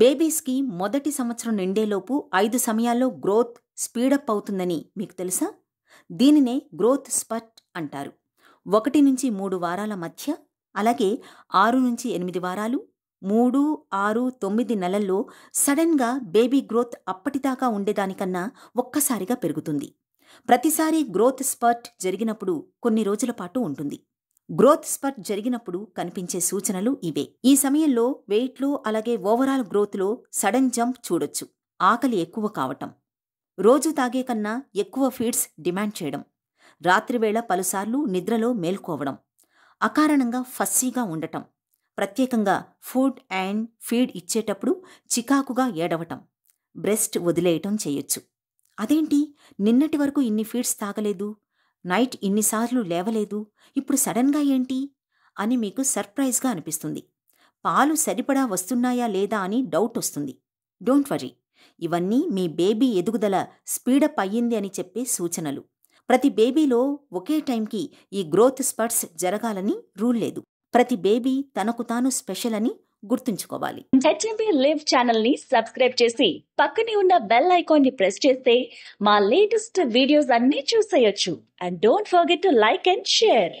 బేబీస్కి మొదటి సంవత్సరం నిండేలోపు ఐదు సమయాల్లో గ్రోత్ స్పీడప్ అవుతుందని మీకు తెలుసా దీనినే గ్రోత్ స్పట్ అంటారు ఒకటి నుంచి మూడు వారాల మధ్య అలాగే ఆరు నుంచి ఎనిమిది వారాలు మూడు ఆరు తొమ్మిది నెలల్లో సడన్గా బేబీ గ్రోత్ అప్పటిదాకా ఉండేదానికన్నా ఒక్కసారిగా పెరుగుతుంది ప్రతిసారి గ్రోత్ స్పర్ట్ జరిగినప్పుడు కొన్ని రోజుల పాటు ఉంటుంది గ్రోత్ స్పర్ట్ జరిగినప్పుడు కనిపించే సూచనలు ఇవే ఈ సమయంలో వెయిట్లో అలాగే ఓవరాల్ గ్రోత్లో సడన్ జంప్ చూడొచ్చు ఆకలి ఎక్కువ కావటం రోజు తాగే కన్నా ఎక్కువ ఫీడ్స్ డిమాండ్ చేయడం రాత్రివేళ పలుసార్లు నిద్రలో మేల్కోవడం అకారణంగా ఫస్సీగా ఉండటం ప్రత్యేకంగా ఫుడ్ అండ్ ఫీడ్ ఇచ్చేటప్పుడు చికాకుగా ఏడవటం బ్రెస్ట్ వదిలేయటం చేయొచ్చు అదేంటి నిన్నటి వరకు ఇన్ని ఫీడ్స్ తాగలేదు నైట్ ఇన్నిసార్లు లేవలేదు ఇప్పుడు సడన్గా ఏంటి అని మీకు సర్ప్రైజ్గా అనిపిస్తుంది పాలు సరిపడా వస్తున్నాయా లేదా అని డౌట్ వస్తుంది డోంట్ వరీ ఇవన్నీ మీ బేబీ ఎదుగుదల స్పీడప్ అయ్యింది అని చెప్పే సూచనలు ప్రతి బేబీలో ఒకే టైంకి ఈ గ్రోత్ స్పర్ట్స్ జరగాలని రూల్ లేదు ప్రతి బేబీ తనకు తాను స్పెషల్ అని గుర్తుంచుకోవాలి హెచ్ఎంపీ లివ్ ఛానల్ ని సబ్స్క్రైబ్ చేసి పక్కనే ఉన్న బెల్ ఐకాన్ ని ప్రెస్ చేస్తే మా లేటెస్ట్ వీడియోస్ అన్ని చూసేయొచ్చు and don't forget to like and share